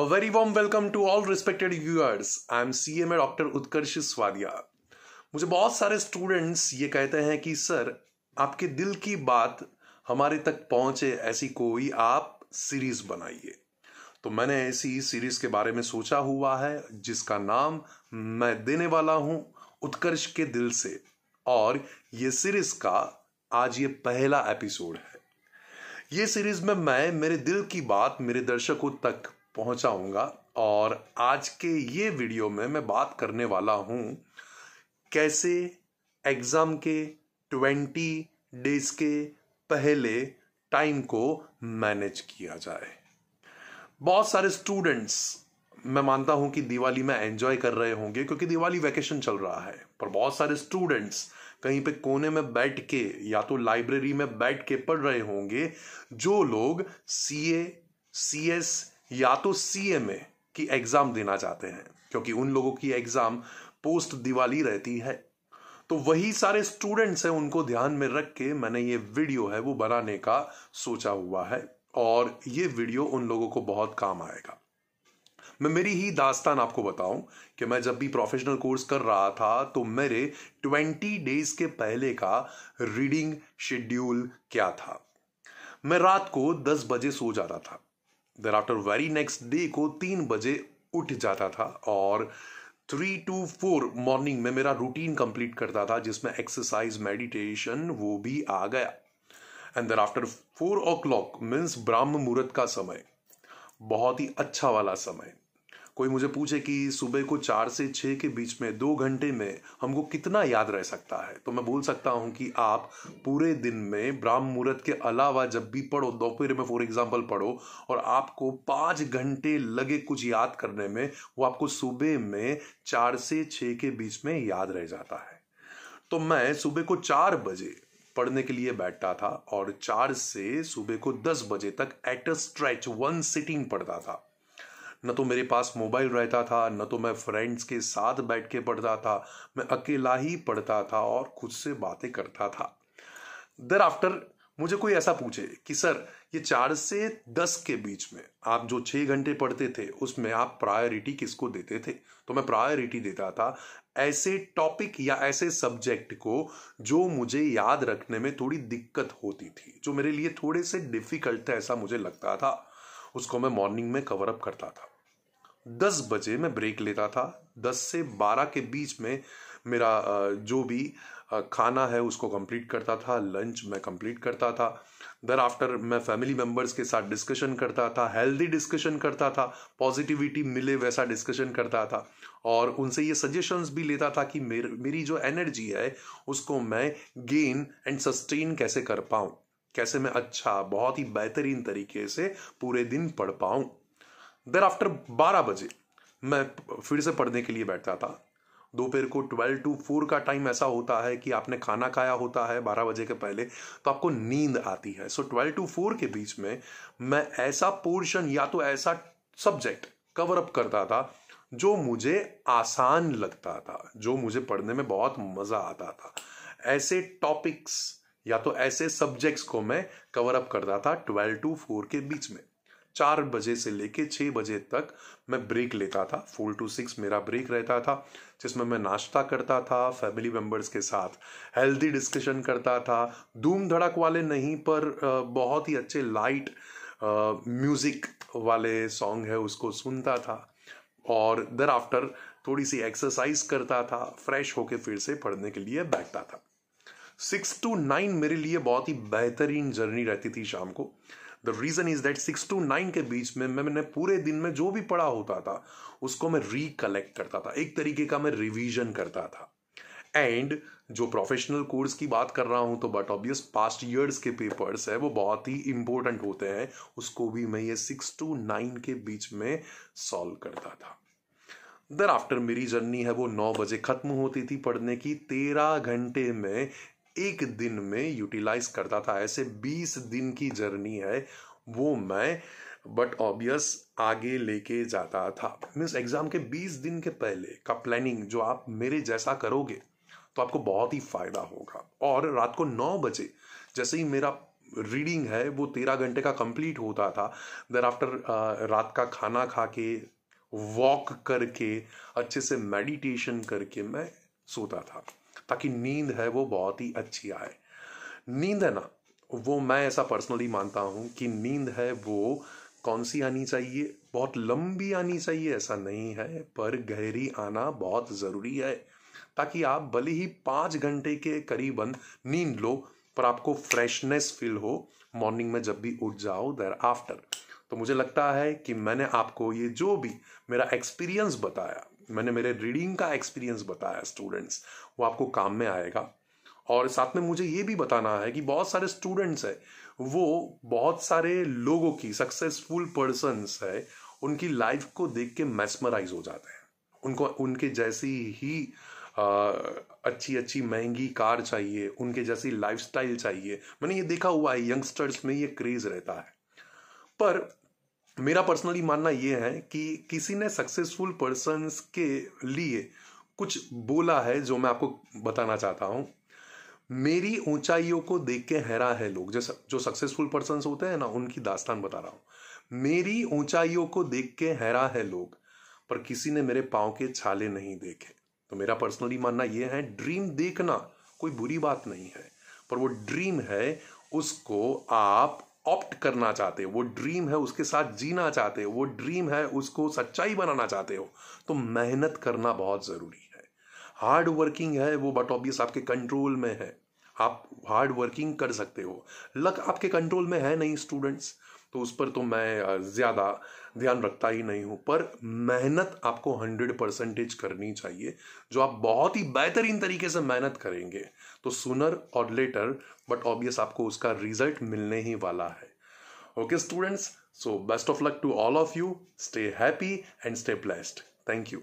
A very warm welcome to all respected viewers. I am CMA Dr. Utkarsh स्वादिया मुझे बहुत सारे students ये कहते हैं कि सर आपके दिल की बात हमारे तक पहुंचे ऐसी कोई आप सीरीज बनाइए तो मैंने ऐसी सीरीज के बारे में सोचा हुआ है जिसका नाम मैं देने वाला हूं उत्कर्ष के दिल से और ये सीरीज का आज ये पहला एपिसोड है ये सीरीज में मैं मेरे दिल की बात मेरे दर्शकों तक पहुंचाऊंगा और आज के ये वीडियो में मैं बात करने वाला हूं कैसे एग्ज़ाम के ट्वेंटी डेज के पहले टाइम को मैनेज किया जाए बहुत सारे स्टूडेंट्स मैं मानता हूं कि दिवाली में एंजॉय कर रहे होंगे क्योंकि दिवाली वैकेशन चल रहा है पर बहुत सारे स्टूडेंट्स कहीं पे कोने में बैठ के या तो लाइब्रेरी में बैठ के पढ़ रहे होंगे जो लोग सी ए सी एस या तो सीएमए की एग्जाम देना चाहते हैं क्योंकि उन लोगों की एग्जाम पोस्ट दिवाली रहती है तो वही सारे स्टूडेंट्स हैं उनको ध्यान में रख के मैंने ये वीडियो है वो बनाने का सोचा हुआ है और ये वीडियो उन लोगों को बहुत काम आएगा मैं मेरी ही दास्तान आपको बताऊं कि मैं जब भी प्रोफेशनल कोर्स कर रहा था तो मेरे 20 डेज के पहले का रीडिंग शेड्यूल क्या था मैं रात को 10 बजे सो जाता था then after very next day को तीन बजे उठ जाता था और थ्री टू फोर मॉर्निंग में मेरा रूटीन कंप्लीट करता था जिसमें एक्सरसाइज मेडिटेशन वो भी आ गया and then after four o'clock means ब्राह्म मुहूर्त का समय बहुत ही अच्छा वाला समय कोई मुझे पूछे कि सुबह को चार से छः के बीच में दो घंटे में हमको कितना याद रह सकता है तो मैं बोल सकता हूँ कि आप पूरे दिन में ब्राह्म मुहूर्त के अलावा जब भी पढ़ो दोपहर में फॉर एग्जाम्पल पढ़ो और आपको पाँच घंटे लगे कुछ याद करने में वो आपको सुबह में चार से छः के बीच में याद रह जाता है तो मैं सुबह को चार बजे पढ़ने के लिए बैठता था और चार से सुबह को दस बजे तक at a stretch one sitting पढ़ता था न तो मेरे पास मोबाइल रहता था न तो मैं फ्रेंड्स के साथ बैठ के पढ़ता था मैं अकेला ही पढ़ता था और खुद से बातें करता था देर आफ्टर मुझे कोई ऐसा पूछे कि सर ये चार से दस के बीच में आप जो छः घंटे पढ़ते थे उसमें आप प्रायोरिटी किसको देते थे तो मैं प्रायोरिटी देता था ऐसे टॉपिक या ऐसे सब्जेक्ट को जो मुझे याद रखने में थोड़ी दिक्कत होती थी जो मेरे लिए थोड़े से डिफिकल्ट था ऐसा मुझे लगता था उसको मैं मॉर्निंग में कवर अप करता था दस बजे मैं ब्रेक लेता था दस से बारह के बीच में मेरा जो भी खाना है उसको कंप्लीट करता था लंच मैं कंप्लीट करता था दर आफ्टर मैं फैमिली मेम्बर्स के साथ डिस्कशन करता था हेल्दी डिस्कशन करता था पॉजिटिविटी मिले वैसा डिस्कशन करता था और उनसे ये सजेशंस भी लेता था कि मेर, मेरी जो एनर्जी है उसको मैं गेन एंड सस्टेन कैसे कर पाऊँ कैसे मैं अच्छा बहुत ही बेहतरीन तरीके से पूरे दिन पढ़ पाऊँ देर आफ्टर बारह बजे मैं फिर से पढ़ने के लिए बैठता था दोपहर को ट्वेल्व टू फोर का टाइम ऐसा होता है कि आपने खाना खाया होता है बारह बजे के पहले तो आपको नींद आती है सो ट्वेल्व टू फोर के बीच में मैं ऐसा पोर्शन या तो ऐसा सब्जेक्ट कवर अप करता था जो मुझे आसान लगता था जो मुझे पढ़ने में बहुत मज़ा आता था ऐसे टॉपिक्स या तो ऐसे सब्जेक्ट्स को मैं कवर अप करता था ट्वेल्व टू फोर के बीच में चार बजे से लेके छः बजे तक मैं ब्रेक लेता था फोर टू सिक्स मेरा ब्रेक रहता था जिसमें मैं नाश्ता करता था फैमिली मेम्बर्स के साथ हेल्दी डिस्कशन करता था धूम धड़क वाले नहीं पर बहुत ही अच्छे लाइट म्यूज़िक वाले सॉन्ग है उसको सुनता था और दर आफ्टर थोड़ी सी एक्सरसाइज करता था फ्रेश होके फिर से पढ़ने के लिए बैठता था सिक्स टू नाइन मेरे लिए बहुत ही बेहतरीन जर्नी रहती थी शाम को the reason is that six to nine के बीच में मैं मैंने पूरे दिन में जो भी पढ़ा होता था उसको मैं रिकलेक्ट करता था एक तरीके का मैं रिविजन करता था एंड जो प्रोफेशनल कोर्स की बात कर रहा हूं तो बट ऑब्वियस पास्ट ईयर्स के पेपर्स है वो बहुत ही इंपॉर्टेंट होते हैं उसको भी मैं ये सिक्स टू नाइन के बीच में सॉल्व करता था दर आफ्टर मेरी जर्नी है वो नौ बजे ख़त्म होती थी पढ़ने की तेरह घंटे में एक दिन में यूटिलाइज करता था ऐसे बीस दिन की जर्नी है वो मैं बट ऑब्वियस आगे लेके जाता था मीन्स एग्ज़ाम के बीस दिन के पहले का प्लानिंग जो आप मेरे जैसा करोगे तो आपको बहुत ही फ़ायदा होगा और रात को नौ बजे जैसे ही मेरा रीडिंग है वो तेरह घंटे का कंप्लीट होता था देन आफ्टर रात का खाना खा के वॉक करके अच्छे से मेडिटेशन करके मैं सोता था ताकि नींद है वो बहुत ही अच्छी आए नींद है ना वो मैं ऐसा पर्सनली मानता हूँ कि नींद है वो कौन सी आनी चाहिए बहुत लंबी आनी चाहिए ऐसा नहीं है पर गहरी आना बहुत ज़रूरी है ताकि आप भले ही पाँच घंटे के करीबन नींद लो पर आपको फ्रेशनेस फील हो मॉर्निंग में जब भी उठ जाओ देर आफ्टर तो मुझे लगता है कि मैंने आपको ये जो भी मेरा एक्सपीरियंस बताया मैंने मेरे रीडिंग का एक्सपीरियंस बताया स्टूडेंट्स वो आपको काम में आएगा और साथ में मुझे ये भी बताना है कि बहुत सारे स्टूडेंट्स हैं वो बहुत सारे लोगों की सक्सेसफुल पर्सनस है उनकी लाइफ को देख के मैसमराइज हो जाते हैं उनको उनके जैसी ही आ, अच्छी अच्छी महंगी कार चाहिए उनके जैसी लाइफस्टाइल चाहिए मैंने ये देखा हुआ है यंगस्टर्स में ये क्रेज रहता है पर मेरा पर्सनली मानना यह है कि किसी ने सक्सेसफुल पर्सन के लिए कुछ बोला है जो मैं आपको बताना चाहता हूं मेरी ऊंचाइयों को देख के हैरा है लोग जैसे जो सक्सेसफुल पर्सन होते हैं ना उनकी दास्तान बता रहा हूँ मेरी ऊंचाइयों को देख के हैरा है लोग पर किसी ने मेरे पाँव के छाले नहीं देखे तो मेरा पर्सनली मानना यह है ड्रीम देखना कोई बुरी बात नहीं है पर वो ड्रीम है उसको आप ऑप्ट करना चाहते हो वो ड्रीम है उसके साथ जीना चाहते हो वो ड्रीम है उसको सच्चाई बनाना चाहते हो तो मेहनत करना बहुत ज़रूरी है हार्ड वर्किंग है वो बट ऑबियस आपके कंट्रोल में है आप हार्ड वर्किंग कर सकते हो लक आपके कंट्रोल में है नहीं स्टूडेंट्स तो उस पर तो मैं ज़्यादा ध्यान रखता ही नहीं हूँ पर मेहनत आपको हंड्रेड परसेंटेज करनी चाहिए जो आप बहुत ही बेहतरीन तरीके से मेहनत करेंगे तो सुनर और लेटर बट ऑब्वियस आपको उसका रिजल्ट मिलने ही वाला है okay students so best of luck to all of you stay happy and stay blessed thank you